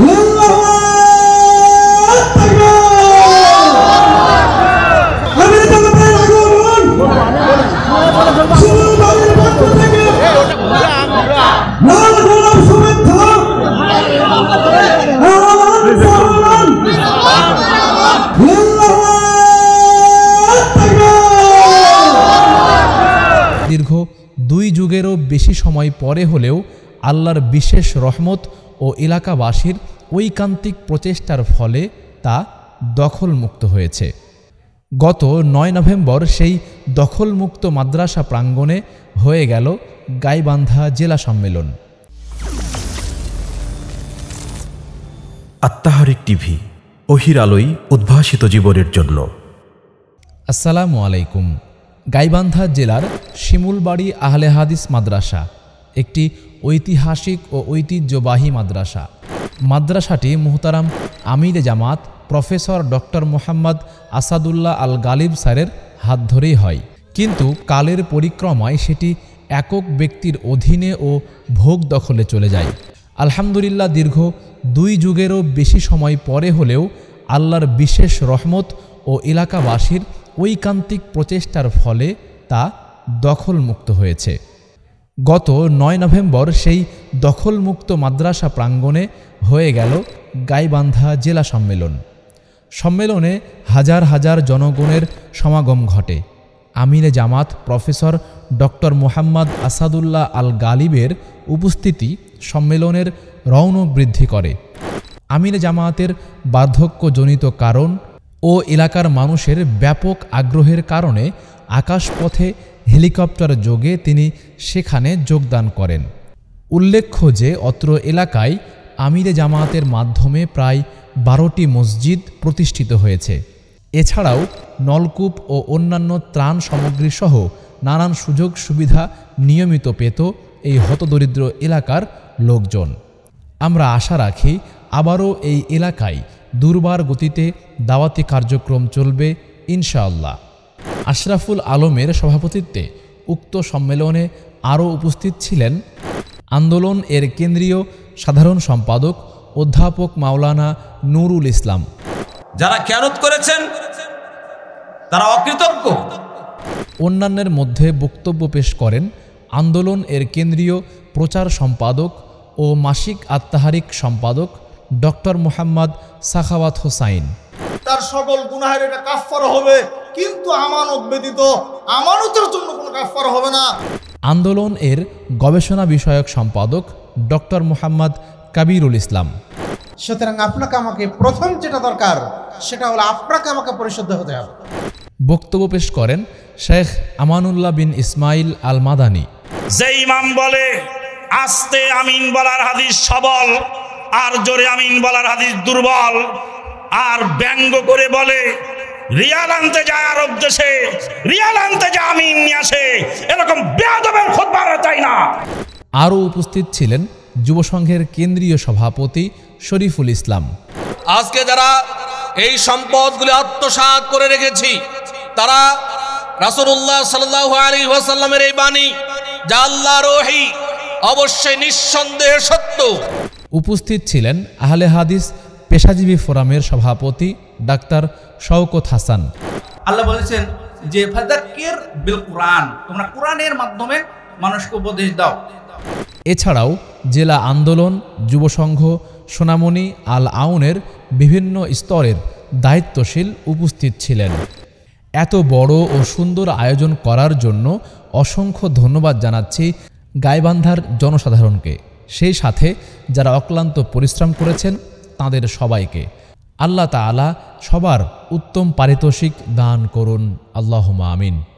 Yeah. যুগেরও বেশি সময় পরে হলেও আল্লাহর বিশেষ রহমত ও এলাকাবাসীর ঐকান্তিক প্রচেষ্টার ফলে তা দখলমুক্ত হয়েছে গত নয় নভেম্বর সেই দখলমুক্ত মাদ্রাসা প্রাঙ্গণে হয়ে গেল গাইবান্ধা জেলা সম্মেলন আত্মাহারিক টিভি ওহির আলোই উদ্ভাসিত জীবনের জন্য আসসালামু আলাইকুম গাইবান্ধা জেলার শিমুলবাড়ি আহলে হাদিস মাদ্রাসা একটি ঐতিহাসিক ও ঐতিহ্যবাহী মাদ্রাসা মাদ্রাসাটি মুহতারাম আমির জামাত প্রফেসর ডক্টর মোহাম্মদ আসাদুল্লাহ আল গালিব স্যারের হাত ধরেই হয় কিন্তু কালের পরিক্রমায় সেটি একক ব্যক্তির অধীনে ও ভোগ দখলে চলে যায় আলহামদুলিল্লাহ দীর্ঘ দুই যুগেরও বেশি সময় পরে হলেও আল্লাহর বিশেষ রহমত ও এলাকাবাসীর ঐকান্তিক প্রচেষ্টার ফলে তা দখলমুক্ত হয়েছে গত নয় নভেম্বর সেই দখলমুক্ত মাদ্রাসা প্রাঙ্গণে হয়ে গেল গাইবান্ধা জেলা সম্মেলন সম্মেলনে হাজার হাজার জনগণের সমাগম ঘটে আমিনে জামাত প্রফেসর ডক্টর মোহাম্মদ আসাদুল্লাহ আল গালিবের উপস্থিতি সম্মেলনের রৌনক বৃদ্ধি করে আমিনে জামাতের বার্ধক্যজনিত কারণ ও এলাকার মানুষের ব্যাপক আগ্রহের কারণে আকাশপথে হেলিকপ্টার যোগে তিনি সেখানে যোগদান করেন উল্লেখ্য যে অত্র এলাকায় আমিরে জামায়াতের মাধ্যমে প্রায় বারোটি মসজিদ প্রতিষ্ঠিত হয়েছে এছাড়াও নলকূপ ও অন্যান্য ত্রাণ সামগ্রী সহ নানান সুযোগ সুবিধা নিয়মিত পেত এই হতদরিদ্র এলাকার লোকজন আমরা আশা রাখি আবারও এই এলাকায় দুর্বার গতিতে দাওয়াতি কার্যক্রম চলবে ইনশাআল্লাহ আশরাফুল আলমের সভাপতিত্বে উক্ত সম্মেলনে আরও উপস্থিত ছিলেন আন্দোলন এর কেন্দ্রীয় সাধারণ সম্পাদক অধ্যাপক মাওলানা নুরুল ইসলাম যারা খেয়ালত করেছেন তারা অকৃতজ্ঞ অন্যান্যের মধ্যে বক্তব্য পেশ করেন আন্দোলন এর কেন্দ্রীয় প্রচার সম্পাদক ও মাসিক আত্মাহারিক সম্পাদক ডক্টর মোহাম্মদ সাখাওয়াত হোসাইন তার সকল গুনাহের এটা কাফার হবে কিন্তু আমানত ব্যতীত আমানতের জন্য কোনো কাফার হবে না আন্দোলন এর গবেষণা বিষয়ক সম্পাদক ডক্টর মোহাম্মদ কাবিরুল ইসলাম সুতরাং আপনাকে আমাকে প্রথম যেটা দরকার সেটা হলো আপনাকে আমাকে পরিশুদ্ধ হতে হবে বক্তব্য পেশ করেন শেখ আমানুল্লাহ বিন ইসমাইল আল মাদানি যে ইমাম বলে আস্তে আমিন বলার হাদিস সবল আর জোরে আমিন বলার হাদিস দুর্বল আর ব্যঙ্গ করে বলে রিয়াল আনতে যায় আরব দেশে রিয়াল আনতে যায় আমিন নিয়ে আসে এরকম বেয়াদবের খোদবার চাই না আরও উপস্থিত ছিলেন যুব সংঘের কেন্দ্রীয় সভাপতি শরীফুল ইসলাম আজকে যারা এই সম্পদগুলি আত্মসাত করে রেখেছি তারা রাসুল্লাহ সাল্লাহ আলী ওয়াসাল্লামের এই বাণী যা আল্লাহ রহি অবশ্যই নিঃসন্দেহে সত্য উপস্থিত ছিলেন আহলে হাদিস পেশাজীবী ফোরামের সভাপতি ডাক্তার শওকত হাসান আল্লাহ বলেছেন যে ফাদাক্কির বিল কুরআন তোমরা কোরআনের মাধ্যমে মানুষকে উপদেশ দাও এছাড়াও জেলা আন্দোলন যুব সংঘ সোনামণি আল আউনের বিভিন্ন স্তরের দায়িত্বশীল উপস্থিত ছিলেন এত বড় ও সুন্দর আয়োজন করার জন্য অসংখ্য ধন্যবাদ জানাচ্ছি গাইবান্ধার জনসাধারণকে সেই সাথে যারা অক্লান্ত পরিশ্রম করেছেন তাদের সবাইকে আল্লাহ তালা সবার উত্তম পারিতোষিক দান করুন আল্লাহ আমিন